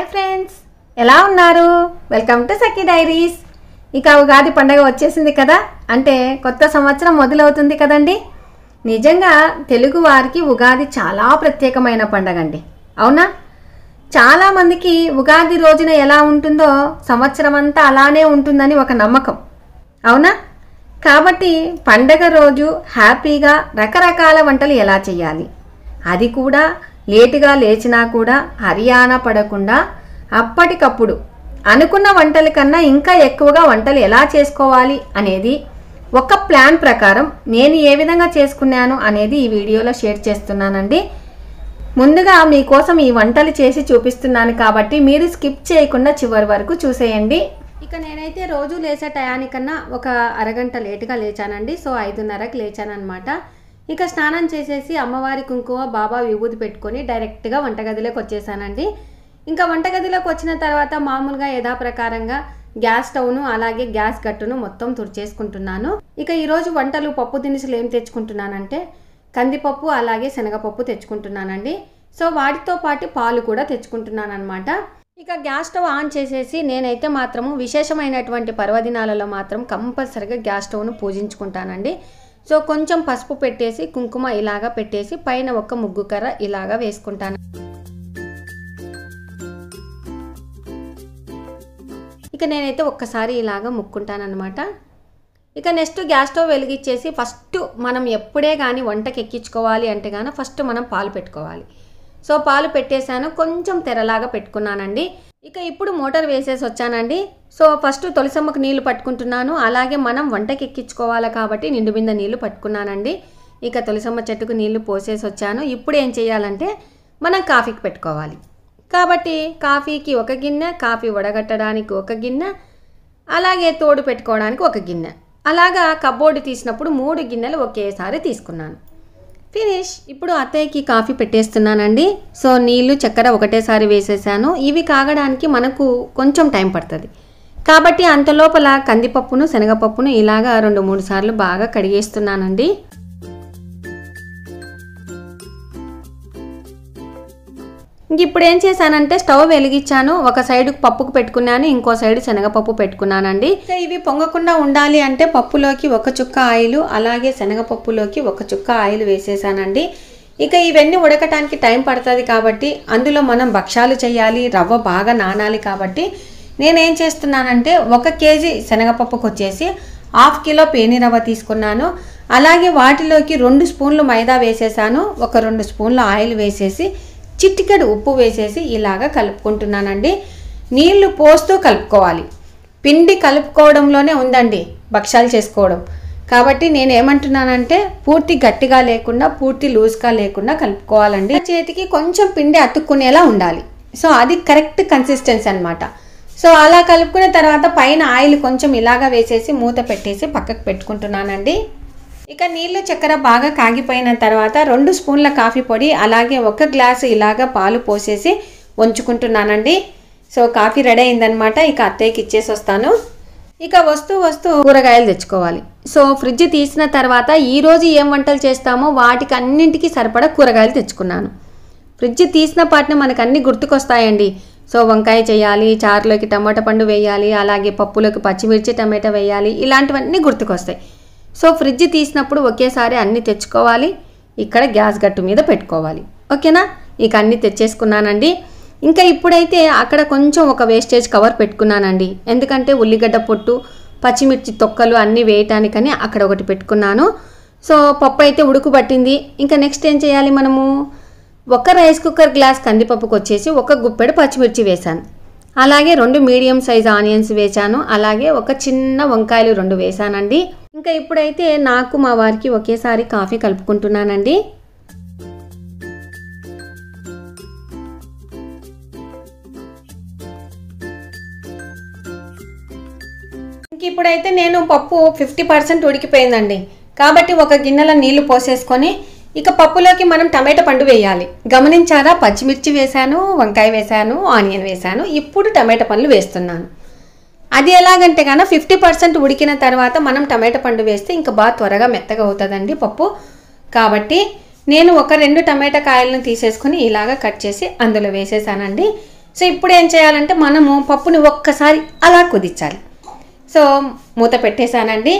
hi friends ఎలా ఉన్నారు welcome to Sakhi diaries ఇక ఉగాది పండగ వచ్చేసింది కదా అంటే కొత్త సంవత్సరం మొదలవుతుంది కదండి నిజంగా తెలుగు వారికి ఉగాది చాలా ప్రత్యేకమైన పండగ అండి అవునా చాలామందికి ఉగాది రోజున ఎలా ఉంటుందో సంవత్సరం అంతా అలానే ఉంటుందని ఒక నమ్మకం అవునా కాబట్టి పండగ రోజు హ్యాపీగా రకరకాల వంటలు ఎలా చేయాలి అది కూడా లేటుగా లేచినా కూడా హర్యానా పడకుండా అప్పటికప్పుడు అనుకున్న వంటల కన్నా ఇంకా ఎక్కువగా వంటలు ఎలా చేసుకోవాలి అనేది ఒక ప్లాన్ ప్రకారం నేను ఏ విధంగా చేసుకున్నాను అనేది ఈ వీడియోలో షేర్ చేస్తున్నానండి ముందుగా మీకోసం ఈ వంటలు చేసి చూపిస్తున్నాను కాబట్టి మీరు స్కిప్ చేయకుండా చివరి వరకు చూసేయండి ఇక నేనైతే రోజు లేచే టయానికన్నా ఒక అరగంట లేటుగా లేచానండి సో ఐదున్నరకు అనమాట ఇక స్నానం చేసేసి అమ్మవారి కుంకుమ బాబా విభూతి పెట్టుకొని డైరెక్ట్గా వంటగదిలోకి వచ్చేసానండి ఇంకా వంటగదిలోకి వచ్చిన తర్వాత మామూలుగా యథాప్రకారంగా గ్యాస్ స్టవ్ను అలాగే గ్యాస్ గట్టును మొత్తం తుడిచేసుకుంటున్నాను ఇక ఈరోజు వంటలు పప్పు దినుసులు ఏం తెచ్చుకుంటున్నానంటే కందిపప్పు అలాగే శనగపప్పు తెచ్చుకుంటున్నానండి సో వాటితో పాటు పాలు కూడా తెచ్చుకుంటున్నాను అనమాట ఇక గ్యాస్ స్టవ్ ఆన్ చేసేసి నేనైతే మాత్రము విశేషమైనటువంటి పర్వదినాలలో మాత్రం కంపల్సరిగా గ్యాస్ స్టవ్ను పూజించుకుంటానండి సో కొంచెం పసుపు పెట్టేసి కుంకుమ ఇలాగా పెట్టేసి పైన ఒక ముగ్గు కర్ర ఇలాగా వేసుకుంటాను ఇక నేనైతే ఒక్కసారి ఇలాగా ముక్కుంటానమాట ఇక నెక్స్ట్ గ్యాస్ స్టవ్ వెలిగించేసి ఫస్ట్ మనం ఎప్పుడే కానీ వంటకి ఎక్కించుకోవాలి అంటే కానీ ఫస్ట్ మనం పాలు పెట్టుకోవాలి సో పాలు పెట్టేశాను కొంచెం తెరలాగా పెట్టుకున్నానండి ఇక ఇప్పుడు మోటార్ వేసేసి వచ్చానండి సో ఫస్ట్ తొలిసమ్మకు నీళ్లు పట్టుకుంటున్నాను అలాగే మనం వంటకి ఎక్కించుకోవాలి కాబట్టి నిండు మీద నీళ్లు పట్టుకున్నానండి ఇక తొలిసమ్మ చెట్టుకు నీళ్లు పోసేసి వచ్చాను ఇప్పుడు ఏం చేయాలంటే మనం కాఫీకి పెట్టుకోవాలి కాబట్టి కాఫీకి ఒక గిన్నె కాఫీ వడగట్టడానికి ఒక గిన్నె అలాగే తోడు పెట్టుకోవడానికి ఒక గిన్నె అలాగా కబోర్డు తీసినప్పుడు మూడు గిన్నెలు ఒకేసారి తీసుకున్నాను ఫినిష్ ఇప్పుడు అత్తయ్యకి కాఫీ పెట్టేస్తున్నానండి సో నీళ్ళు చక్కెర ఒకటేసారి వేసేసాను ఇవి కాగడానికి మనకు కొంచెం టైం పడుతుంది కాబట్టి అంతలోపల కందిపప్పును శనగపప్పును ఇలాగా రెండు మూడు సార్లు బాగా కడిగేస్తున్నానండి ఇంక ఇప్పుడు ఏం చేశానంటే స్టవ్ వెలిగించాను ఒక సైడ్ పప్పుకు పెట్టుకున్నాను ఇంకో సైడ్ శనగపప్పు పెట్టుకున్నానండి ఇవి పొంగకుండా ఉండాలి అంటే పప్పులోకి ఒక చుక్క ఆయిల్ అలాగే శనగపప్పులోకి ఒక చుక్క ఆయిల్ వేసేసానండి ఇక ఇవన్నీ ఉడకటానికి టైం పడుతుంది కాబట్టి అందులో మనం భక్ష్యాలు చేయాలి రవ్వ బాగా నానాలి కాబట్టి నేనేం చేస్తున్నానంటే ఒక కేజీ శనగపప్పుకు వచ్చేసి హాఫ్ కిలో పేనిరవ్వ తీసుకున్నాను అలాగే వాటిలోకి రెండు స్పూన్లు మైదా వేసేసాను ఒక రెండు స్పూన్లు ఆయిల్ వేసేసి చిట్టికడు ఉప్పు వేసేసి ఇలాగ కలుపుకుంటున్నానండి నీళ్లు పోస్తూ కలుపుకోవాలి పిండి కలుపుకోవడంలోనే ఉందండి భక్షాలు చేసుకోవడం కాబట్టి నేను ఏమంటున్నానంటే పూర్తి గట్టిగా లేకుండా పూర్తి లూజ్గా లేకుండా కలుపుకోవాలండి చేతికి కొంచెం పిండి అతుక్కునేలా ఉండాలి సో అది కరెక్ట్ కన్సిస్టెన్సీ అనమాట సో అలా కలుపుకున్న తర్వాత పైన ఆయిల్ కొంచెం ఇలాగా వేసేసి మూత పెట్టేసి పక్కకు పెట్టుకుంటున్నానండి ఇక నీళ్ళు చక్కెర బాగా కాగిపోయిన తర్వాత రెండు స్పూన్ల కాఫీ పొడి అలాగే ఒక గ్లాసు ఇలాగ పాలు పోసేసి ఉంచుకుంటున్నానండి సో కాఫీ రెడీ అయిందనమాట ఇక అత్తయ్యకి ఇచ్చేసి వస్తాను ఇక వస్తూ వస్తూ కూరగాయలు తెచ్చుకోవాలి సో ఫ్రిడ్జ్ తీసిన తర్వాత ఈరోజు ఏం వంటలు చేస్తామో వాటికి అన్నింటికి సరిపడా కూరగాయలు తెచ్చుకున్నాను ఫ్రిడ్జ్ తీసిన పాటిని మనకు అన్ని గుర్తుకొస్తాయండి సో వంకాయ చేయాలి చారులోకి టమాటా పండు వేయాలి అలాగే పప్పులోకి పచ్చిమిర్చి టమాటా వేయాలి ఇలాంటివన్నీ గుర్తుకొస్తాయి సో ఫ్రిడ్జ్ తీసినప్పుడు ఒకేసారి అన్నీ తెచ్చుకోవాలి ఇక్కడ గ్యాస్ గట్టు మీద పెట్టుకోవాలి ఓకేనా ఇక అన్నీ తెచ్చేసుకున్నానండి ఇంకా ఇప్పుడైతే అక్కడ కొంచెం ఒక వేస్టేజ్ కవర్ పెట్టుకున్నానండి ఎందుకంటే ఉల్లిగడ్డ పొట్టు పచ్చిమిర్చి తొక్కలు అన్నీ వేయటానికని అక్కడ ఒకటి పెట్టుకున్నాను సో పప్పు అయితే ఉడుకుబట్టింది ఇంకా నెక్స్ట్ ఏం చేయాలి మనము ఒక రైస్ కుక్కర్ గ్లాస్ కందిపప్పుకు వచ్చేసి ఒక గుప్పెడు పచ్చిమిర్చి వేశాను అలాగే రెండు మీడియం సైజ్ ఆనియన్స్ వేశాను అలాగే ఒక చిన్న వంకాయలు రెండు వేశానండి ఇంకా ఇప్పుడైతే నాకు మా వారికి ఒకేసారి కాఫీ కలుపుకుంటున్నానండి ఇంక ఇప్పుడైతే నేను పప్పు ఫిఫ్టీ పర్సెంట్ ఉడికిపోయిందండి కాబట్టి ఒక గిన్నెలో నీళ్లు పోసేసుకొని ఇక పప్పులోకి మనం టమాటా పండు వేయాలి గమనించారా పచ్చిమిర్చి వేశాను వంకాయ వేశాను ఆనియన్ వేశాను ఇప్పుడు టమాటా పండ్లు వేస్తున్నాను అది ఎలాగంటే కన్నా ఫిఫ్టీ పర్సెంట్ ఉడికిన తర్వాత మనం టమాటా పండు వేస్తే ఇంకా బాగా త్వరగా మెత్తగా అవుతుందండి పప్పు కాబట్టి నేను ఒక రెండు టమాటా కాయలను తీసేసుకుని ఇలాగ కట్ చేసి అందులో వేసేసానండి సో ఇప్పుడు ఏం చేయాలంటే మనము పప్పుని ఒక్కసారి అలా కుదించాలి సో మూత పెట్టేశానండి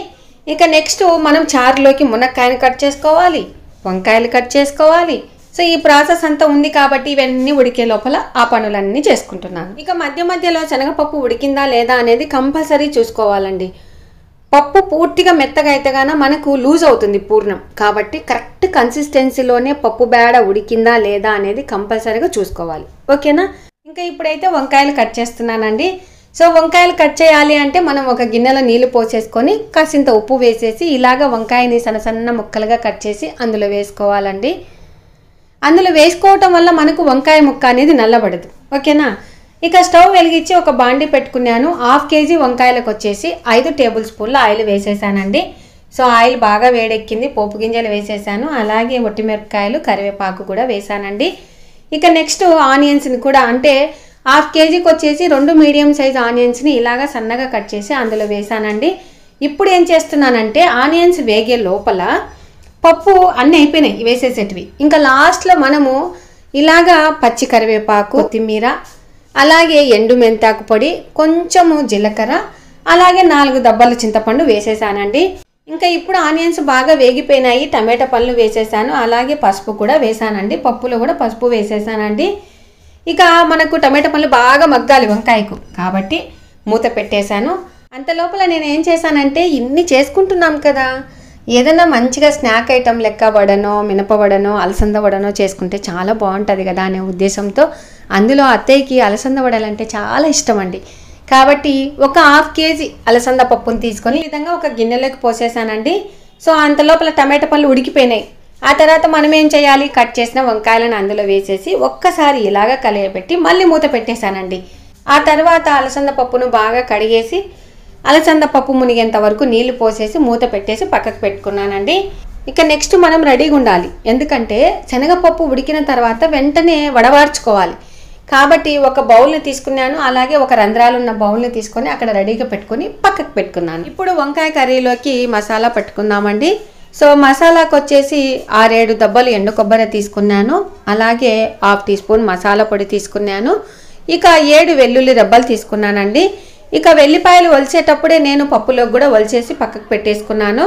ఇక నెక్స్ట్ మనం చారులోకి మునక్కాయని కట్ చేసుకోవాలి వంకాయలు కట్ చేసుకోవాలి సో ఈ ప్రాసెస్ అంతా ఉంది కాబట్టి ఇవన్నీ ఉడికే లోపల ఆ పనులన్నీ చేసుకుంటున్నాను ఇక మధ్య మధ్యలో శనగపప్పు ఉడికిందా లేదా అనేది కంపల్సరీ చూసుకోవాలండి పప్పు పూర్తిగా మెత్తగా అయితే గాన మనకు లూజ్ అవుతుంది పూర్ణం కాబట్టి కరెక్ట్ కన్సిస్టెన్సీలోనే పప్పు బేడ ఉడికిందా లేదా అనేది కంపల్సరీగా చూసుకోవాలి ఓకేనా ఇంకా ఇప్పుడైతే వంకాయలు కట్ చేస్తున్నానండి సో వంకాయలు కట్ చేయాలి అంటే మనం ఒక గిన్నెలో నీళ్ళు పోసేసుకొని కాసింత ఉప్పు వేసేసి ఇలాగ వంకాయని సన్న సన్న ముక్కలుగా కట్ చేసి అందులో వేసుకోవాలండి అందులో వేసుకోవటం వల్ల మనకు వంకాయ ముక్క అనేది నల్లబడదు ఓకేనా ఇక స్టవ్ వెలిగించి ఒక బాండి పెట్టుకున్నాను హాఫ్ కేజీ వంకాయలకు వచ్చేసి ఐదు టేబుల్ స్పూన్ల ఆయిల్ వేసేసానండి సో ఆయిల్ బాగా వేడెక్కింది పోపు గింజలు వేసేసాను అలాగే ఒట్టిమిరపకాయలు కరివేపాకు కూడా వేసానండి ఇక నెక్స్ట్ ఆనియన్స్ని కూడా అంటే హాఫ్ కేజీకి వచ్చేసి రెండు మీడియం సైజ్ ఆనియన్స్ని ఇలాగా సన్నగా కట్ చేసి అందులో వేసానండి ఇప్పుడు ఏం చేస్తున్నానంటే ఆనియన్స్ వేగే లోపల పప్పు అన్నీ అయిపోయినాయి వేసేసేటివి ఇంకా లాస్ట్లో మనము ఇలాగా పచ్చి కరివేపాకు కొత్తిమీర అలాగే ఎండు మెంతాకు పొడి కొంచెము జీలకర్ర అలాగే నాలుగు దబ్బలు చింతపండు వేసేసానండి ఇంకా ఇప్పుడు ఆనియన్స్ బాగా వేగిపోయినాయి టమాటా పళ్ళు వేసేసాను అలాగే పసుపు కూడా వేసానండి పప్పులో కూడా పసుపు వేసేసానండి ఇక మనకు టమాటా పళ్ళు బాగా మగ్గాలి వంకాయకు కాబట్టి మూత పెట్టేశాను అంత లోపల నేను ఏం చేశానంటే ఇన్ని చేసుకుంటున్నాం కదా ఏదైనా మంచిగా స్నాక్ ఐటెం లెక్క వడనో మినపవడనో అలసంద వడనో చేసుకుంటే చాలా బాగుంటుంది కదా అనే ఉద్దేశంతో అందులో అత్తయ్యకి అలసంద వడలంటే చాలా ఇష్టం అండి కాబట్టి ఒక హాఫ్ కేజీ అలసంద పప్పును తీసుకొని ఈ విధంగా ఒక గిన్నెలోకి పోసేసానండి సో అంత లోపల టమాటా పళ్ళు ఉడికిపోయినాయి ఆ తర్వాత మనం ఏం చేయాలి కట్ చేసిన వంకాయలను అందులో వేసేసి ఒక్కసారి ఇలాగ కలియబెట్టి మళ్ళీ మూత పెట్టేశానండి ఆ తర్వాత అలసంద పప్పును బాగా కడిగేసి అలసంద పప్పు మునిగేంత వరకు నీళ్లు పోసేసి మూత పెట్టేసి పక్కకు పెట్టుకున్నానండి ఇక నెక్స్ట్ మనం రెడీగా ఉండాలి ఎందుకంటే శనగపప్పు ఉడికిన తర్వాత వెంటనే వడవార్చుకోవాలి కాబట్టి ఒక బౌల్ని తీసుకున్నాను అలాగే ఒక రంధ్రాలు ఉన్న బౌల్ని తీసుకొని అక్కడ రెడీగా పెట్టుకుని పక్కకు పెట్టుకున్నాను ఇప్పుడు వంకాయ కర్రీలోకి మసాలా పెట్టుకుందామండి సో మసాలాకు వచ్చేసి ఆరేడు దెబ్బలు ఎండు కొబ్బరి తీసుకున్నాను అలాగే హాఫ్ టీ స్పూన్ మసాలా పొడి తీసుకున్నాను ఇక ఏడు వెల్లుల్లి దెబ్బలు తీసుకున్నానండి ఇక వెల్లిపాయలు ఒలిచేటప్పుడే నేను పప్పులోకి కూడా ఒలిచేసి పక్కకు పెట్టేసుకున్నాను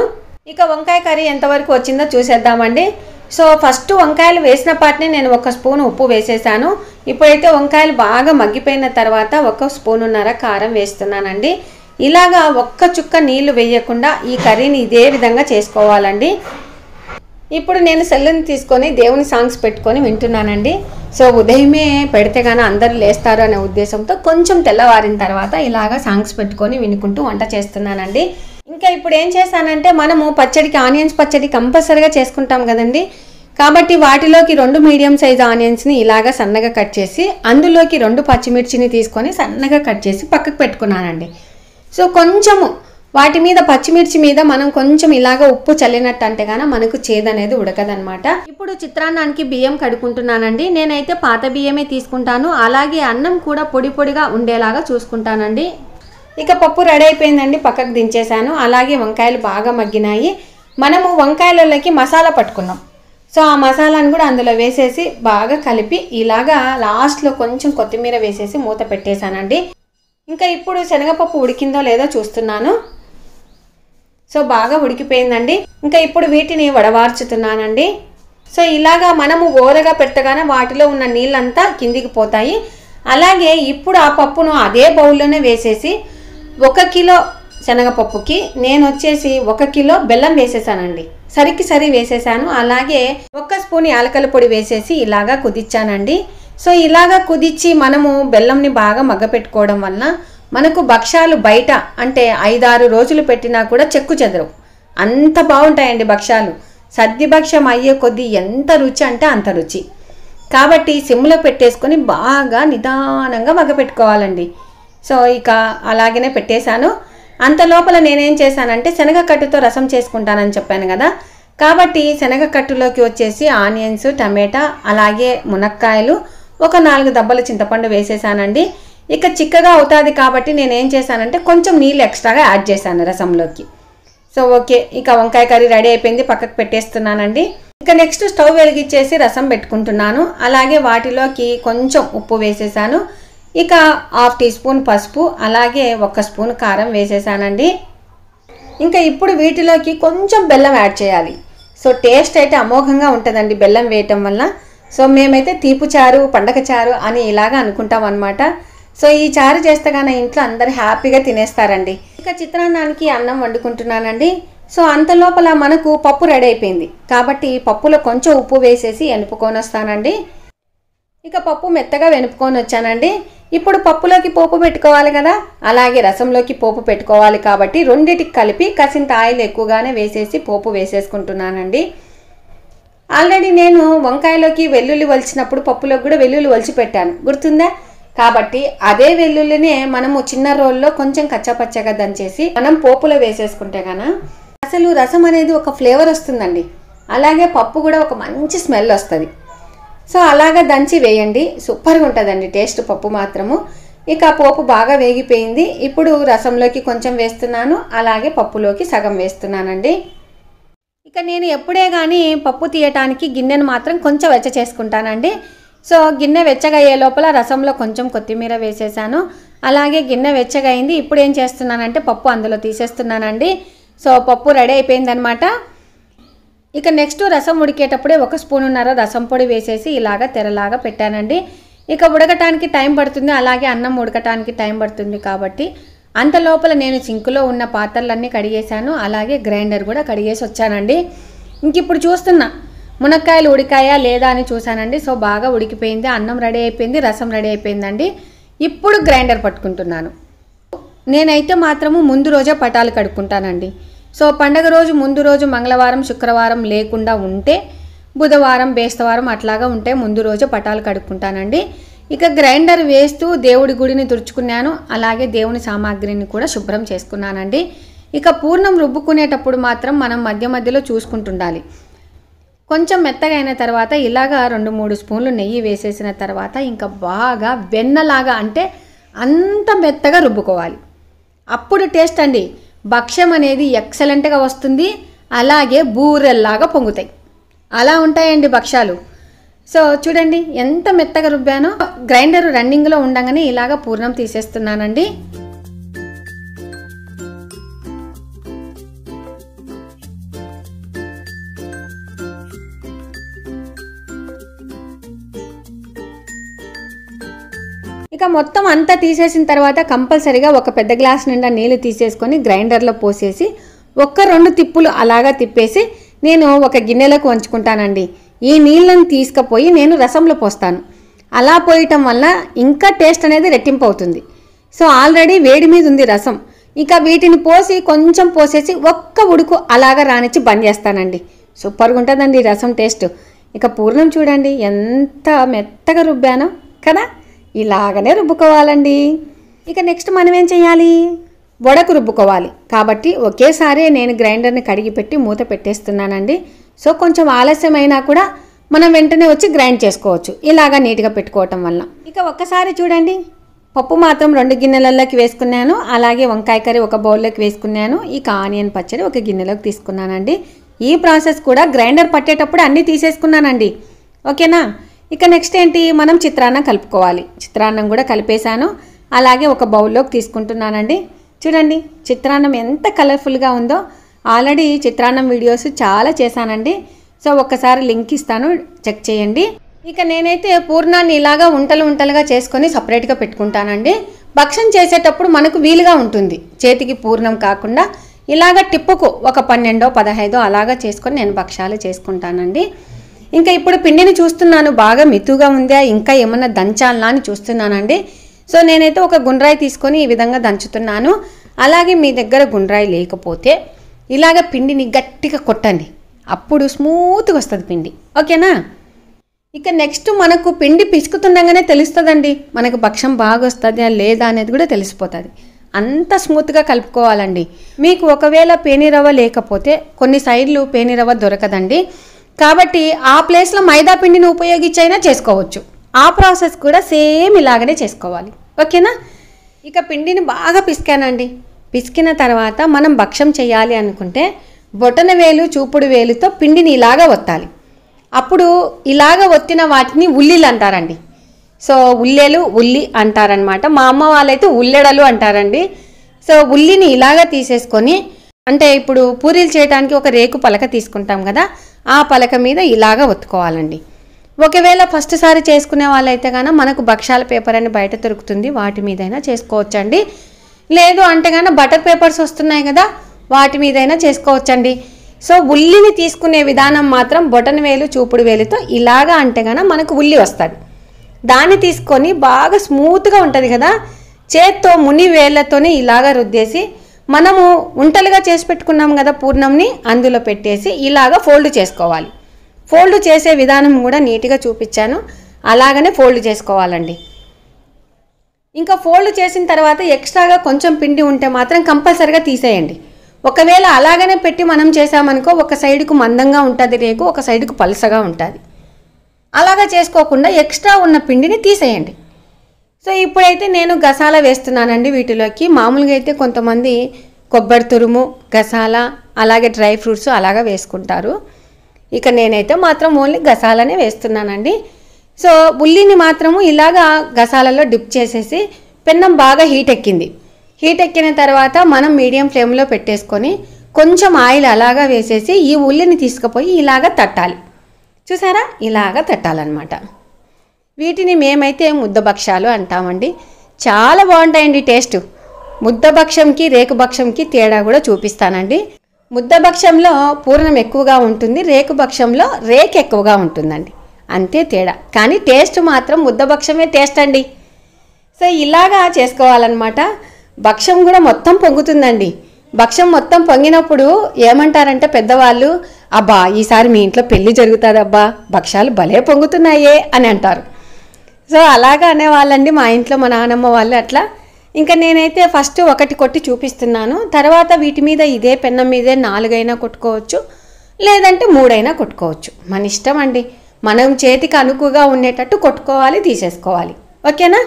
ఇక వంకాయ కర్రీ ఎంతవరకు వచ్చిందో చూసేద్దామండి సో ఫస్ట్ వంకాయలు వేసిన పాటనే నేను ఒక స్పూన్ ఉప్పు వేసేసాను ఇప్పుడైతే వంకాయలు బాగా మగ్గిపోయిన తర్వాత ఒక స్పూనున్నర కారం వేస్తున్నానండి ఇలాగా ఒక్క చుక్క నీళ్లు వేయకుండా ఈ కర్రీని ఇదే విధంగా చేసుకోవాలండి ఇప్పుడు నేను సెల్లుని తీసుకొని దేవుని సాంగ్స్ పెట్టుకొని వింటున్నానండి సో ఉదయమే పెడితే కానీ అందరూ లేస్తారు అనే ఉద్దేశంతో కొంచెం తెల్లవారిన తర్వాత ఇలాగ సాంగ్స్ పెట్టుకొని వినుకుంటూ వంట చేస్తున్నానండి ఇంకా ఇప్పుడు ఏం చేస్తానంటే మనము పచ్చడికి ఆనియన్స్ పచ్చడి కంపల్సరిగా చేసుకుంటాం కదండి కాబట్టి వాటిలోకి రెండు మీడియం సైజ్ ఆనియన్స్ని ఇలాగా సన్నగా కట్ చేసి అందులోకి రెండు పచ్చిమిర్చిని తీసుకొని సన్నగా కట్ చేసి పక్కకు పెట్టుకున్నానండి సో కొంచెము వాటి మీద పచ్చిమిర్చి మీద మనం కొంచెం ఇలాగ ఉప్పు చల్లినట్టు అంటే గాన మనకు చేదు అనేది ఉడకదనమాట ఇప్పుడు చిత్రాన్నానికి బియ్యం కడుక్కుంటున్నానండి నేనైతే పాత బియ్యమే తీసుకుంటాను అలాగే అన్నం కూడా పొడి పొడిగా ఉండేలాగా చూసుకుంటానండి ఇక పప్పు రెడీ అయిపోయిందండి పక్కకు దించేశాను అలాగే వంకాయలు బాగా మగ్గినాయి మనము వంకాయలలోకి మసాలా పట్టుకున్నాం సో ఆ మసాలాను కూడా అందులో వేసేసి బాగా కలిపి ఇలాగా లాస్ట్లో కొంచెం కొత్తిమీర వేసేసి మూత పెట్టేశానండి ఇంకా ఇప్పుడు శనగపప్పు ఉడికిందో లేదో చూస్తున్నాను సో బాగా ఉడికిపోయిందండి ఇంకా ఇప్పుడు వీటిని వడవార్చుతున్నానండి సో ఇలాగా మనము ఓరగా పెట్టగానే వాటిలో ఉన్న నీళ్ళంతా కిందికి పోతాయి అలాగే ఇప్పుడు ఆ పప్పును అదే బౌల్లోనే వేసేసి ఒక కిలో శనగపప్పుకి నేను వచ్చేసి ఒక కిలో బెల్లం వేసేసానండి సరికి సరి వేసేసాను అలాగే ఒక్క స్పూన్ యాలకల పొడి వేసేసి ఇలాగా కుదిచ్చానండి సో ఇలాగా కుదిచ్చి మనము బెల్లంని బాగా మగ్గపెట్టుకోవడం వల్ల మనకు భక్ష్యాలు బయట అంటే ఐదారు రోజులు పెట్టినా కూడా చెక్కు చెదరవు అంత బాగుంటాయండి భక్ష్యాలు సద్ది భక్ష్యం అయ్యే కొద్దీ ఎంత రుచి అంటే అంత రుచి కాబట్టి సిమ్లో పెట్టేసుకొని బాగా నిదానంగా మగపెట్టుకోవాలండి సో ఇక అలాగనే పెట్టేశాను అంత లోపల నేనేం చేశానంటే శనగకట్టుతో రసం చేసుకుంటానని చెప్పాను కదా కాబట్టి శనగ కట్టులోకి వచ్చేసి ఆనియన్స్ టమాటా అలాగే మునక్కాయలు ఒక నాలుగు దబ్బల చింతపండు వేసేసానండి ఇక చిక్కగా అవుతుంది కాబట్టి నేను ఏం చేశానంటే కొంచెం నీళ్ళు ఎక్స్ట్రాగా యాడ్ చేశాను రసంలోకి సో ఓకే ఇక వంకాయ కర్రీ రెడీ అయిపోయింది పక్కకు పెట్టేస్తున్నానండి ఇక నెక్స్ట్ స్టవ్ వెలిగించేసి రసం పెట్టుకుంటున్నాను అలాగే వాటిలోకి కొంచెం ఉప్పు వేసేసాను ఇక హాఫ్ టీ స్పూన్ పసుపు అలాగే ఒక స్పూన్ కారం వేసేసానండి ఇంకా ఇప్పుడు వీటిలోకి కొంచెం బెల్లం యాడ్ చేయాలి సో టేస్ట్ అయితే అమోఘంగా ఉంటుందండి బెల్లం వేయటం వల్ల సో మేమైతే తీపు చారు పండగ చారు అని ఇలాగా అనుకుంటాం అనమాట సో ఈ చారు చేస్తే కానీ ఇంట్లో అందరు హ్యాపీగా తినేస్తారండి ఇక చిత్రాన్నానికి అన్నం వండుకుంటున్నానండి సో అంత లోపల మనకు పప్పు రెడీ అయిపోయింది కాబట్టి పప్పులో కొంచెం ఉప్పు వేసేసి వెనుపుకొని వస్తానండి ఇక పప్పు మెత్తగా వెనుపుకొని వచ్చానండి ఇప్పుడు పప్పులోకి పోపు పెట్టుకోవాలి కదా అలాగే రసంలోకి పోపు పెట్టుకోవాలి కాబట్టి రెండిటికి కలిపి కసింత ఆయిల్ ఎక్కువగానే వేసేసి పోపు వేసేసుకుంటున్నానండి ఆల్రెడీ నేను వంకాయలోకి వెల్లుల్లి వలిచినప్పుడు పప్పులోకి కూడా వెల్లుల్లి వలిచి పెట్టాను గుర్తుందా కాబట్టి అదే వెల్లుల్లినే మనము చిన్న రోల్లో కొంచెం కచ్చాపచ్చగా దంచేసి మనం పోపులో వేసేసుకుంటే కన అసలు రసం అనేది ఒక ఫ్లేవర్ వస్తుందండి అలాగే పప్పు కూడా ఒక మంచి స్మెల్ వస్తుంది సో అలాగా దంచి వేయండి సూపర్గా ఉంటుందండి టేస్ట్ పప్పు మాత్రము ఇక పోపు బాగా వేగిపోయింది ఇప్పుడు రసంలోకి కొంచెం వేస్తున్నాను అలాగే పప్పులోకి సగం వేస్తున్నానండి ఇక నేను ఎప్పుడే కానీ పప్పు తీయటానికి గిన్నెను మాత్రం కొంచెం వెచ్చ చేసుకుంటానండి సో గిన్నె వెచ్చగయ్యే లోపల రసంలో కొంచెం కొత్తిమీర వేసేసాను అలాగే గిన్నె వెచ్చగయింది ఇప్పుడు ఏం చేస్తున్నానంటే పప్పు అందులో తీసేస్తున్నానండి సో పప్పు రెడీ అయిపోయిందనమాట ఇక నెక్స్ట్ రసం ఉడికేటప్పుడే ఒక స్పూన్ ఉన్నర రసం పొడి వేసేసి ఇలాగ తెరలాగా పెట్టానండి ఇక ఉడకటానికి టైం పడుతుంది అలాగే అన్నం ఉడకటానికి టైం పడుతుంది కాబట్టి అంత లోపల నేను సింకులో ఉన్న పాత్రలన్నీ కడిగేశాను అలాగే గ్రైండర్ కూడా కడిగేసి వచ్చానండి ఇంక ఇప్పుడు చూస్తున్నా మునక్కాయలు ఉడికాయా లేదా అని చూశానండి సో బాగా ఉడికిపోయింది అన్నం రెడీ అయిపోయింది రసం రెడీ అయిపోయిందండి ఇప్పుడు గ్రైండర్ పట్టుకుంటున్నాను నేనైతే మాత్రము ముందు రోజే పటాలు కడుక్కుంటానండి సో పండగ రోజు ముందు రోజు మంగళవారం శుక్రవారం లేకుండా ఉంటే బుధవారం బేస్తవారం అట్లాగా ఉంటే ముందు రోజే పటాలు కడుక్కుంటానండి ఇక గ్రైండర్ వేస్తూ దేవుడి గుడిని తుడుచుకున్నాను అలాగే దేవుని సామాగ్రిని కూడా శుభ్రం చేసుకున్నానండి ఇక పూర్ణం రుబ్బుకునేటప్పుడు మాత్రం మనం మధ్య మధ్యలో చూసుకుంటుండాలి కొంచెం మెత్తగా అయిన తర్వాత ఇలాగా రెండు మూడు స్పూన్లు నెయ్యి వేసేసిన తర్వాత ఇంకా బాగా వెన్నలాగా అంటే అంత మెత్తగా రుబ్బుకోవాలి అప్పుడు టేస్ట్ అండి భక్ష్యం అనేది ఎక్సలెంట్గా వస్తుంది అలాగే బూరెల్లాగా పొంగుతాయి అలా ఉంటాయండి భక్ష్యాలు సో చూడండి ఎంత మెత్తగా రుబ్బానో గ్రైండర్ రన్నింగ్లో ఉండగానే ఇలాగ పూర్ణం తీసేస్తున్నానండి ఇంకా మొత్తం అంతా తీసేసిన తర్వాత కంపల్సరీగా ఒక పెద్ద గ్లాస్ నిండా నీళ్లు తీసేసుకొని గ్రైండర్లో పోసేసి ఒక్క రెండు తిప్పులు అలాగా తిప్పేసి నేను ఒక గిన్నెలోకి వంచుకుంటానండి ఈ నీళ్ళని తీసుకుపోయి నేను రసంలో పోస్తాను అలా పోయటం వల్ల ఇంకా టేస్ట్ అనేది రెట్టింపు అవుతుంది సో ఆల్రెడీ వేడి మీద ఉంది రసం ఇక వీటిని పోసి కొంచెం పోసేసి ఒక్క ఉడుకు అలాగా రానిచ్చి బంద్ చేస్తానండి సూపర్గా ఉంటుందండి రసం టేస్ట్ ఇక పూర్ణం చూడండి ఎంత మెత్తగా రుబ్బానో కదా ఇలాగనే రుబ్బుకోవాలండి ఇక నెక్స్ట్ మనం ఏం చేయాలి వడకు రుబ్బుకోవాలి కాబట్టి ఒకేసారి నేను గ్రైండర్ని కడిగి పెట్టి మూత పెట్టేస్తున్నానండి సో కొంచెం ఆలస్యమైనా కూడా మనం వెంటనే వచ్చి గ్రైండ్ చేసుకోవచ్చు ఇలాగా నీట్గా పెట్టుకోవటం వల్ల ఇక ఒక్కసారి చూడండి పప్పు మాత్రం రెండు గిన్నెలలోకి వేసుకున్నాను అలాగే వంకాయ కర్రీ ఒక బౌల్లోకి వేసుకున్నాను ఇక ఆనియన్ పచ్చడి ఒక గిన్నెలోకి తీసుకున్నానండి ఈ ప్రాసెస్ కూడా గ్రైండర్ పట్టేటప్పుడు అన్నీ తీసేసుకున్నానండి ఓకేనా ఇక నెక్స్ట్ ఏంటి మనం చిత్రాన్నం కలుపుకోవాలి చిత్రాన్నం కూడా కలిపేశాను అలాగే ఒక బౌల్లోకి తీసుకుంటున్నానండి చూడండి చిత్రాన్నం ఎంత కలర్ఫుల్గా ఉందో ఆల్రెడీ చిత్రాన్నం వీడియోస్ చాలా చేశానండి సో ఒక్కసారి లింక్ ఇస్తాను చెక్ చేయండి ఇక నేనైతే పూర్ణాన్ని ఇలాగా ఉంటలు ఉంటలుగా చేసుకొని సపరేట్గా పెట్టుకుంటానండి భక్షణం చేసేటప్పుడు మనకు వీలుగా ఉంటుంది చేతికి పూర్ణం కాకుండా ఇలాగ టిప్పుకు ఒక పన్నెండో పదహైదో అలాగా చేసుకొని నేను భక్షాలు చేసుకుంటానండి ఇంకా ఇప్పుడు పిండిని చూస్తున్నాను బాగా మెతుగా ఉందా ఇంకా ఏమన్నా దంచాలా అని చూస్తున్నానండి సో నేనైతే ఒక గుండ్రాయి తీసుకొని ఈ విధంగా దంచుతున్నాను అలాగే మీ దగ్గర గుండ్రాయి లేకపోతే ఇలాగ పిండిని గట్టిగా కొట్టండి అప్పుడు స్మూత్గా వస్తుంది పిండి ఓకేనా ఇక నెక్స్ట్ మనకు పిండి పిసుకుతుండగానే తెలుస్తుందండి మనకు భక్ష్యం బాగా వస్తుందా లేదా అనేది కూడా తెలిసిపోతుంది అంత స్మూత్గా కలుపుకోవాలండి మీకు ఒకవేళ పేని రవ్వ లేకపోతే కొన్ని సైడ్లు పేని రవ్వ దొరకదండి కాబట్టి ఆ ప్లేస్లో మైదా పిండిని ఉపయోగించైనా చేసుకోవచ్చు ఆ ప్రాసెస్ కూడా సేమ్ ఇలాగనే చేసుకోవాలి ఓకేనా ఇక పిండిని బాగా పిసికానండి పిసికిన తర్వాత మనం భక్ష్యం చేయాలి అనుకుంటే బొటన వేలు చూపుడు వేలుతో పిండిని ఇలాగ ఒత్తాలి అప్పుడు ఇలాగ ఒత్తిన వాటిని ఉల్లిలు అంటారండి సో ఉల్లెలు ఉల్లి అంటారనమాట మా అమ్మ వాళ్ళైతే ఉల్లెడలు అంటారండి సో ఉల్లిని ఇలాగ తీసేసుకొని అంటే ఇప్పుడు పూరీలు చేయడానికి ఒక రేకు పలక తీసుకుంటాం కదా ఆ పలక మీద ఇలాగ ఒత్తుకోవాలండి ఒకవేళ ఫస్ట్ సారి చేసుకునే వాళ్ళైతే కానీ మనకు భక్షాల పేపర్ అని బయట దొరుకుతుంది వాటి మీదైనా చేసుకోవచ్చండి లేదు అంటే కనుక బటర్ పేపర్స్ వస్తున్నాయి కదా వాటి మీదైనా చేసుకోవచ్చండి సో ఉల్లిని తీసుకునే విధానం మాత్రం బొటన్ వేలు చూపుడు వేలుతో ఇలాగ అంటే కనుక మనకు ఉల్లి వస్తుంది దాన్ని తీసుకొని బాగా స్మూత్గా ఉంటుంది కదా చేత్తో ముని వేళ్ళతోనే ఇలాగ రుద్దేసి మనము ఉంటలుగా చేసి పెట్టుకున్నాం కదా పూర్ణంని అందులో పెట్టేసి ఇలాగ ఫోల్డ్ చేసుకోవాలి ఫోల్డ్ చేసే విధానం కూడా నీట్గా చూపించాను అలాగనే ఫోల్డ్ చేసుకోవాలండి ఇంకా ఫోల్డ్ చేసిన తర్వాత ఎక్స్ట్రాగా కొంచెం పిండి ఉంటే మాత్రం కంపల్సరిగా తీసేయండి ఒకవేళ అలాగనే పెట్టి మనం చేసామనుకో ఒక సైడ్కు మందంగా ఉంటుంది రేకు ఒక సైడ్కు పలసగా ఉంటుంది అలాగా చేసుకోకుండా ఎక్స్ట్రా ఉన్న పిండిని తీసేయండి సో ఇప్పుడైతే నేను గసాల వేస్తున్నానండి వీటిలోకి మామూలుగా అయితే కొంతమంది కొబ్బరి తురుము గసాల అలాగే డ్రై ఫ్రూట్స్ అలాగా వేసుకుంటారు ఇక నేనైతే మాత్రం ఓన్లీ గసాలనే వేస్తున్నానండి సో ఉల్లిని మాత్రము ఇలాగా గసాలలో డిప్ చేసేసి పెన్నం బాగా హీట్ ఎక్కింది హీట్ ఎక్కిన తర్వాత మనం మీడియం ఫ్లేమ్లో పెట్టేసుకొని కొంచెం ఆయిల్ అలాగా వేసేసి ఈ ఉల్లిని తీసుకుపోయి ఇలాగ తట్టాలి చూసారా ఇలాగ తట్టాలన్నమాట వీటిని మేమైతే ముద్దభక్షాలు అంటామండి చాలా బాగుంటాయండి టేస్ట్ ముద్దభక్షంకి రేకుభక్షంకి తేడా కూడా చూపిస్తానండి ముద్దభక్షంలో పూర్ణం ఎక్కువగా ఉంటుంది రేకుభక్షంలో రేక్ ఎక్కువగా ఉంటుందండి అంతే తేడా కానీ టేస్ట్ మాత్రం ముద్దభక్షమే టేస్ట్ అండి సో ఇలాగా చేసుకోవాలన్నమాట భక్షం కూడా మొత్తం పొంగుతుందండి భక్షం మొత్తం పొంగినప్పుడు ఏమంటారంటే పెద్దవాళ్ళు అబ్బా ఈసారి మీ ఇంట్లో పెళ్ళి జరుగుతుందబ్బా భక్షాలు భలే పొంగుతున్నాయే అని అంటారు సో అలాగా అనేవాళ్ళండి మా ఇంట్లో మా నానమ్మ వాళ్ళు అట్లా ఇంకా నేనైతే ఫస్ట్ ఒకటి కొట్టి చూపిస్తున్నాను తర్వాత వీటి మీద ఇదే పెన్నం మీదే నాలుగైనా కొట్టుకోవచ్చు లేదంటే మూడైనా కొట్టుకోవచ్చు మన ఇష్టం అండి మనం చేతికి అనుకుగా ఉండేటట్టు కొట్టుకోవాలి తీసేసుకోవాలి ఓకేనా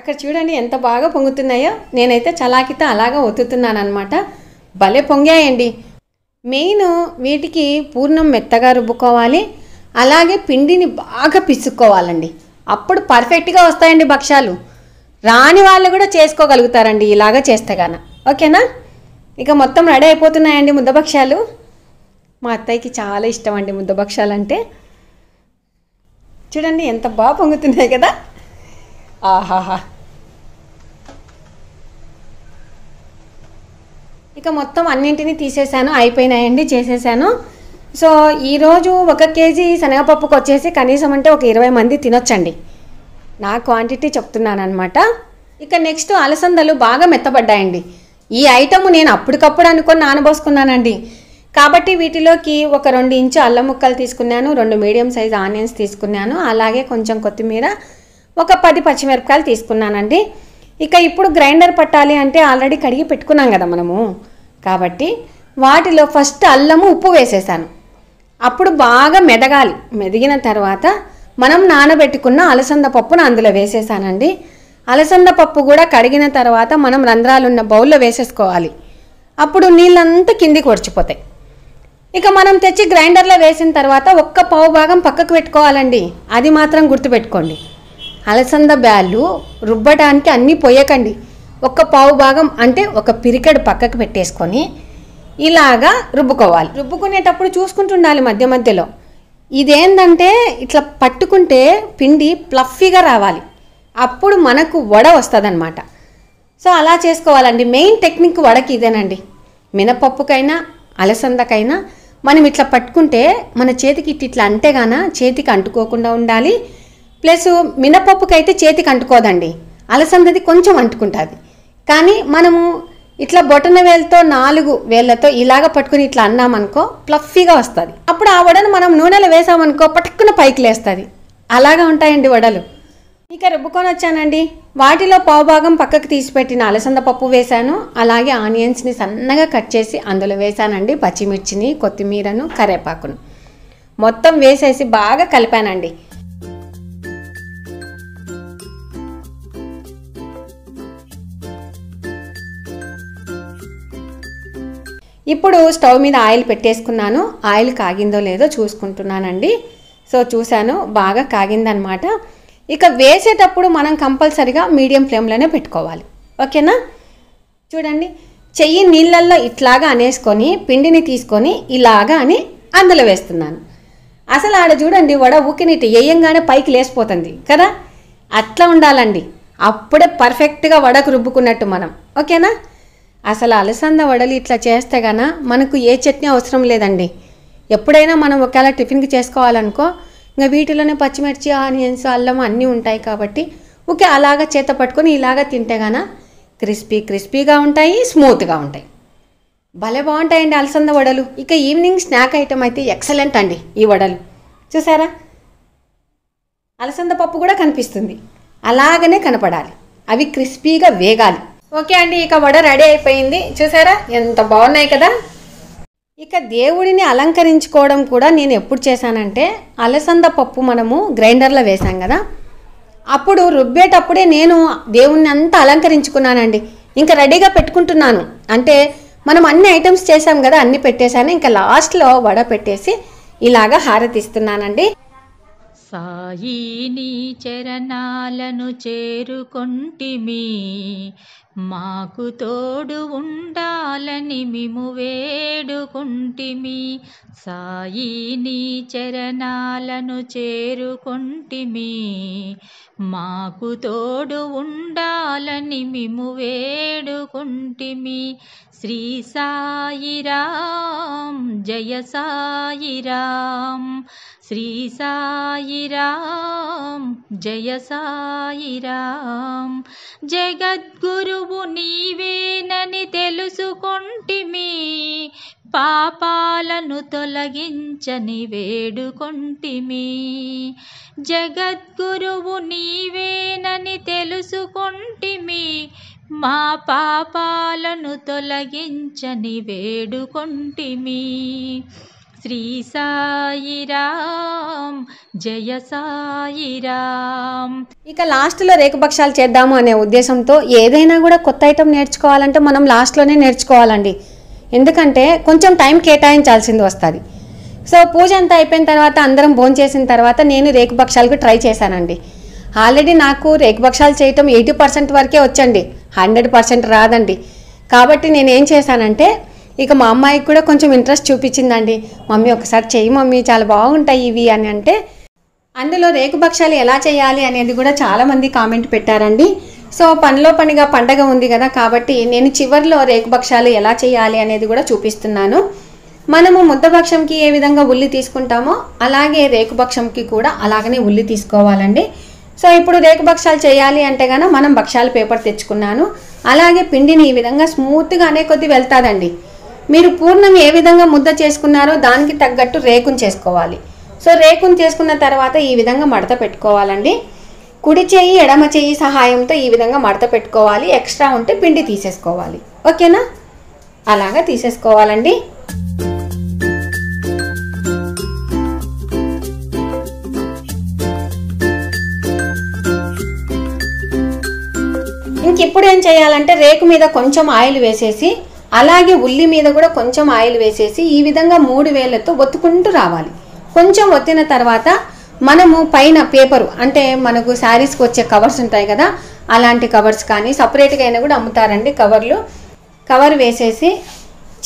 అక్కడ చూడండి ఎంత బాగా పొంగుతున్నాయో నేనైతే చలాకిత అలాగా ఒత్తుతున్నాను అనమాట భలే పొంగాయండి మెయిన్ వీటికి పూర్ణం మెత్తగా రుబ్బుకోవాలి అలాగే పిండిని బాగా పిసుక్కోవాలండి అప్పుడు పర్ఫెక్ట్గా వస్తాయండి భక్ష్యాలు రాని వాళ్ళు కూడా చేసుకోగలుగుతారండి ఇలాగ చేస్తే గాన ఓకేనా ఇక మొత్తం రెడీ అయిపోతున్నాయండి ముద్దభక్ష్యాలు మా అత్తయ్యకి చాలా ఇష్టం అండి ముద్దభక్ష్యాలు అంటే చూడండి ఎంత బాగా పొంగుతున్నాయి కదా ఆహాహా ఇక మొత్తం అన్నింటినీ తీసేసాను అయిపోయినాయండి చేసేసాను సో ఈరోజు ఒక కేజీ శనగపప్పుకి వచ్చేసి కనీసం అంటే ఒక ఇరవై మంది తినొచ్చండి నా క్వాంటిటీ చెప్తున్నాను అనమాట ఇక నెక్స్ట్ అలసందలు బాగా మెత్తబడ్డాయండి ఈ ఐటమ్ నేను అప్పటికప్పుడు అనుకొని నానబోసుకున్నానండి కాబట్టి వీటిలోకి ఒక రెండు ఇంచు అల్లం ముక్కలు తీసుకున్నాను రెండు మీడియం సైజ్ ఆనియన్స్ తీసుకున్నాను అలాగే కొంచెం కొత్తిమీర ఒక పది పచ్చిమిరపకాయలు తీసుకున్నానండి ఇక ఇప్పుడు గ్రైండర్ పట్టాలి అంటే ఆల్రెడీ కడిగి పెట్టుకున్నాం కదా మనము కాబట్టి వాటిలో ఫస్ట్ అల్లము ఉప్పు వేసేసాను అప్పుడు బాగా మెదగాలి మెదిగిన తర్వాత మనం నానబెట్టుకున్న అలసంద పప్పును అందులో వేసేసానండి అలసంద పప్పు కూడా కడిగిన తర్వాత మనం రంధ్రాలున్న బౌల్లో వేసేసుకోవాలి అప్పుడు నీళ్ళంతా కిందికి వడిచిపోతాయి ఇక మనం తెచ్చి గ్రైండర్లో వేసిన తర్వాత ఒక్క పావు భాగం పక్కకు పెట్టుకోవాలండి అది మాత్రం గుర్తుపెట్టుకోండి అలసంద బ్యాళ్ళు రుబ్బటానికి అన్నీ పోయకండి ఒక్క పావు భాగం అంటే ఒక పిరికెడు పక్కకు పెట్టేసుకొని ఇలాగా రుబ్బుకోవాలి రుబ్బుకునేటప్పుడు చూసుకుంటుండాలి మధ్య మధ్యలో ఇదేంటంటే ఇట్లా పట్టుకుంటే పిండి ప్లఫీగా రావాలి అప్పుడు మనకు వడ వస్తుందన్నమాట సో అలా చేసుకోవాలండి మెయిన్ టెక్నిక్ వడకి ఇదేనండి మినపప్పుకైనా అలసందకైనా మనం ఇట్లా పట్టుకుంటే మన చేతికి ఇట్లా అంతేగాన చేతికి అంటుకోకుండా ఉండాలి ప్లస్ మినపప్పుకైతే చేతికి అంటుకోదండి అలసందది కొంచెం అంటుకుంటుంది కానీ మనము ఇట్లా బొటన వేలతో నాలుగు వేళ్లతో ఇలాగ పట్టుకుని ఇట్లా అన్నామనుకో ప్లఫీగా వస్తుంది అప్పుడు ఆ వడను మనం నూనెలో వేసామనుకో పట్టుకున్న పైకి లేస్తుంది అలాగా ఉంటాయండి వడలు ఇక రుబ్బుకొని వచ్చానండి వాటిలో పావుభాగం పక్కకు తీసిపెట్టిన అలసంద పప్పు వేశాను అలాగే ఆనియన్స్ని సన్నగా కట్ చేసి అందులో వేశానండి పచ్చిమిర్చిని కొత్తిమీరను కరేపాకును మొత్తం వేసేసి బాగా కలిపానండి ఇప్పుడు స్టవ్ మీద ఆయిల్ పెట్టేసుకున్నాను ఆయిల్ కాగిందో లేదో చూసుకుంటున్నానండి సో చూశాను బాగా కాగిందనమాట ఇక వేసేటప్పుడు మనం కంపల్సరిగా మీడియం ఫ్లేమ్లోనే పెట్టుకోవాలి ఓకేనా చూడండి చెయ్యి నీళ్ళల్లో ఇట్లాగా అనేసుకొని పిండిని తీసుకొని ఇలాగా అని అందులో వేస్తున్నాను అసలు ఆడ చూడండి వడ ఊకినిటి వేయంగానే పైకి లేసిపోతుంది కదా అట్లా ఉండాలండి అప్పుడే పర్ఫెక్ట్గా వడకు రుబ్బుకున్నట్టు మనం ఓకేనా అసలు అలసంద వడలు ఇట్లా చేస్తే గాన మనకు ఏ చట్నీ అవసరం లేదండి ఎప్పుడైనా మనం ఒకవేళ టిఫిన్కి చేసుకోవాలనుకో ఇంకా వీటిలోనే పచ్చిమిర్చి ఆనియన్స్ అల్లం అన్నీ ఉంటాయి కాబట్టి ఓకే అలాగా చేత పట్టుకొని ఇలాగా తింటే గాన క్రిస్పీ క్రిస్పీగా ఉంటాయి స్మూత్గా ఉంటాయి భలే బాగుంటాయండి అలసంద వడలు ఇక ఈవినింగ్ స్నాక్ ఐటమ్ అయితే ఎక్సలెంట్ అండి ఈ వడలు చూసారా అలసంద పప్పు కూడా కనిపిస్తుంది అలాగనే కనపడాలి అవి క్రిస్పీగా వేగాలి ఓకే అండి ఇక వడ రెడీ అయిపోయింది చూసారా ఎంత బాగున్నాయి కదా ఇక దేవుడిని అలంకరించుకోవడం కూడా నేను ఎప్పుడు చేశానంటే అలసంద పప్పు మనము గ్రైండర్లో వేశాం కదా అప్పుడు రుబ్బేటప్పుడే నేను దేవుణ్ణి అంతా అలంకరించుకున్నానండి ఇంకా రెడీగా పెట్టుకుంటున్నాను అంటే మనం అన్ని ఐటమ్స్ చేసాం కదా అన్ని పెట్టేశాను ఇంకా లాస్ట్లో వడ పెట్టేసి ఇలాగా హారతిస్తున్నానండి సాయి నీ చరణాలను చేరుకొంటిమి మాకు తోడు ఉండాలని మిము వేడుకుంటిమి సాయి నీ చరణాలను చేరుకుంటిమి మాకు తోడు ఉండాలని మిము వేడుకుంటిమి శ్రీ సాయి సాయిరాం జయ సాయి రామ్ శ్రీ సాయి సాయిరాం జయ సాయి సాయిరాం జగద్గురు ప్రభువు నీవేనని తెలుసుకొంటిమి పాపాలను తొలగించని వేడుకొంటిమి జగద్గురువు నీవేనని తెలుసుకొంటిమి మా పాపాలను తొలగించని వేడుకొంటిమి శ్రీ సాయిరామ్ జయ సాయిరామ్ ఇక లాస్ట్లో రేఖపక్షాలు చేద్దాము అనే ఉద్దేశంతో ఏదైనా కూడా కొత్త ఐటెం నేర్చుకోవాలంటే మనం లాస్ట్లోనే నేర్చుకోవాలండి ఎందుకంటే కొంచెం టైం కేటాయించాల్సింది వస్తుంది సో పూజ అంతా అయిపోయిన తర్వాత అందరం భోజనం చేసిన తర్వాత నేను రేఖపక్షాలకు ట్రై చేశానండి ఆల్రెడీ నాకు రేఖపక్షాలు చేయటం ఎయిటీ పర్సెంట్ వరకే వచ్చండి హండ్రెడ్ పర్సెంట్ రాదండి కాబట్టి నేనేం చేశానంటే ఇక మా అమ్మాయికి కూడా కొంచెం ఇంట్రెస్ట్ చూపించిందండి మమ్మీ ఒకసారి చెయ్యి మమ్మీ చాలా బాగుంటాయి ఇవి అని అంటే అందులో రేకు ఎలా చేయాలి అనేది కూడా చాలామంది కామెంట్ పెట్టారండి సో పనిలో పనిగా పండగ ఉంది కదా కాబట్టి నేను చివరిలో రేకు ఎలా చేయాలి అనేది కూడా చూపిస్తున్నాను మనము ముద్దభక్షంకి ఏ విధంగా ఉల్లి తీసుకుంటామో అలాగే రేకుభక్షంకి కూడా అలాగనే ఉల్లి తీసుకోవాలండి సో ఇప్పుడు రేకుభక్షాలు చేయాలి అంటే కనుక మనం భక్షాలు పేపర్ తెచ్చుకున్నాను అలాగే పిండిని ఈ విధంగా స్మూత్గానే కొద్ది వెళ్తాదండి మీరు పూర్ణం ఏ విధంగా ముద్ద చేసుకున్నారో దానికి తగ్గట్టు రేకుని చేసుకోవాలి సో రేకుని చేసుకున్న తర్వాత ఈ విధంగా మడత పెట్టుకోవాలండి కుడి చేయి ఎడమ చేయి సహాయంతో ఈ విధంగా మడత పెట్టుకోవాలి ఎక్స్ట్రా ఉంటే పిండి తీసేసుకోవాలి ఓకేనా అలాగా తీసేసుకోవాలండి ఇంక ఇప్పుడు ఏం చేయాలంటే రేకు మీద కొంచెం ఆయిల్ వేసేసి అలాగే ఉల్లి మీద కూడా కొంచెం ఆయిల్ వేసేసి ఈ విధంగా మూడు వేలతో ఒత్తుకుంటూ రావాలి కొంచెం ఒత్తిన తర్వాత మనము పైన పేపరు అంటే మనకు శారీస్కి వచ్చే కవర్స్ ఉంటాయి కదా అలాంటి కవర్స్ కానీ సపరేట్గా అయినా కూడా అమ్ముతారండి కవర్లు కవర్ వేసేసి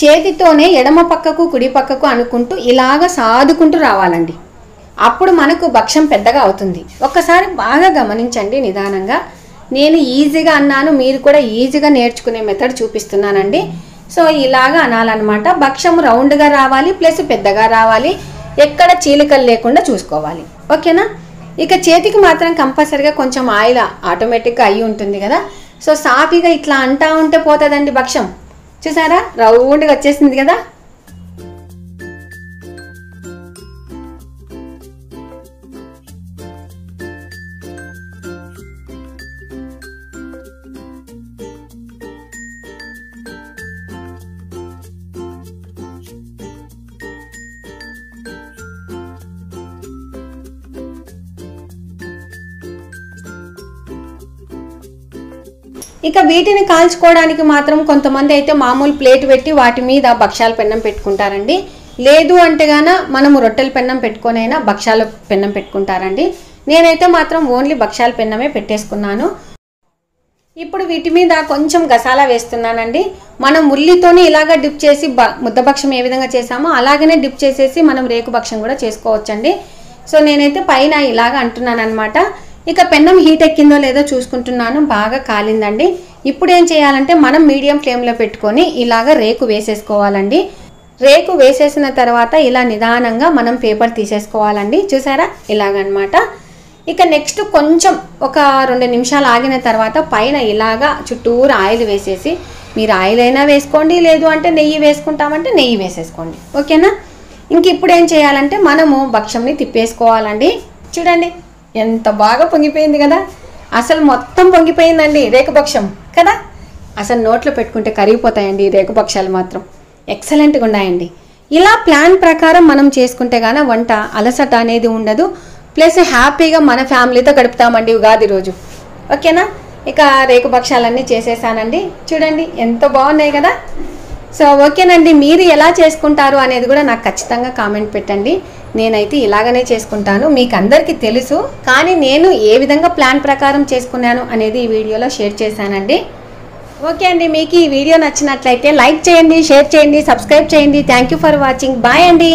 చేతితోనే ఎడమ పక్కకు కుడి పక్కకు అనుకుంటూ ఇలాగ సాదుకుంటూ రావాలండి అప్పుడు మనకు భక్ష్యం పెద్దగా అవుతుంది ఒక్కసారి బాగా గమనించండి నిదానంగా నేను ఈజీగా అన్నాను మీరు కూడా ఈజీగా నేర్చుకునే మెథడ్ చూపిస్తున్నానండి సో ఇలాగా అనాలన్నమాట భక్ష్యం రౌండ్గా రావాలి ప్లస్ పెద్దగా రావాలి ఎక్కడ చీలికలు లేకుండా చూసుకోవాలి ఓకేనా ఇక చేతికి మాత్రం కంపల్సరిగా కొంచెం ఆయిల్ ఆటోమేటిక్గా అయి ఉంటుంది కదా సో సాఫీగా ఇట్లా అంటా ఉంటే పోతుందండి భక్ష్యం చూసారా రౌండ్గా వచ్చేసింది కదా ఇక వీటిని కాల్చుకోవడానికి మాత్రం కొంతమంది అయితే మామూలు ప్లేట్ పెట్టి వాటి మీద భక్ష్యాల పెన్నం పెట్టుకుంటారండి లేదు అంటే గాన మనము రొట్టెల పెన్నం పెట్టుకొనైనా భక్ష్యాల పెన్నం పెట్టుకుంటారండి నేనైతే మాత్రం ఓన్లీ భక్ష్యాల పెన్నమే పెట్టేసుకున్నాను ఇప్పుడు వీటి మీద కొంచెం గసాలా వేస్తున్నానండి మనం ఉల్లితోని ఇలాగ డిప్ చేసి బ ముద్దభక్షం ఏ విధంగా చేసామో అలాగనే డిప్ చేసేసి మనం రేకు రేకుభక్షం కూడా చేసుకోవచ్చండి సో నేనైతే పైన ఇలాగ అంటున్నాను అనమాట ఇక పెన్నం హీట్ ఎక్కిందో లేదో చూసుకుంటున్నాను బాగా కాలిందండి ఇప్పుడు ఏం చేయాలంటే మనం మీడియం ఫ్లేమ్లో పెట్టుకొని ఇలాగ రేకు వేసేసుకోవాలండి రేకు వేసేసిన తర్వాత ఇలా నిదానంగా మనం పేపర్ తీసేసుకోవాలండి చూసారా ఇలాగనమాట ఇక నెక్స్ట్ కొంచెం ఒక రెండు నిమిషాలు ఆగిన తర్వాత పైన ఇలాగా చుట్టూరు ఆయిల్ వేసేసి మీరు ఆయిల్ అయినా వేసుకోండి లేదు అంటే నెయ్యి వేసుకుంటామంటే నెయ్యి వేసేసుకోండి ఓకేనా ఇంక ఇప్పుడు ఏం చేయాలంటే మనము భక్ష్యంని తిప్పేసుకోవాలండి చూడండి ఎంత బాగా పొంగిపోయింది కదా అసలు మొత్తం పొంగిపోయిందండి రేఖపక్షం కదా అసలు నోట్లో పెట్టుకుంటే కరిగిపోతాయండి రేఖపక్షాలు మాత్రం ఎక్సలెంట్గా ఉన్నాయండి ఇలా ప్లాన్ ప్రకారం మనం చేసుకుంటే గాన వంట అలసట అనేది ఉండదు ప్లస్ హ్యాపీగా మన ఫ్యామిలీతో గడుపుతామండి ఉగాది రోజు ఓకేనా ఇక భక్షాలన్నీ చేసేసానండి చూడండి ఎంత బాగున్నాయి కదా సో ఓకేనండి మీరు ఎలా చేసుకుంటారు అనేది కూడా నాకు ఖచ్చితంగా కామెంట్ పెట్టండి నేనైతే ఇలాగనే చేసుకుంటాను మీకు అందరికీ తెలుసు కానీ నేను ఏ విధంగా ప్లాన్ ప్రకారం చేసుకున్నాను అనేది ఈ వీడియోలో షేర్ చేశానండి ఓకే అండి మీకు ఈ వీడియో నచ్చినట్లయితే లైక్ చేయండి షేర్ చేయండి సబ్స్క్రైబ్ చేయండి థ్యాంక్ ఫర్ వాచింగ్ బాయ్ అండి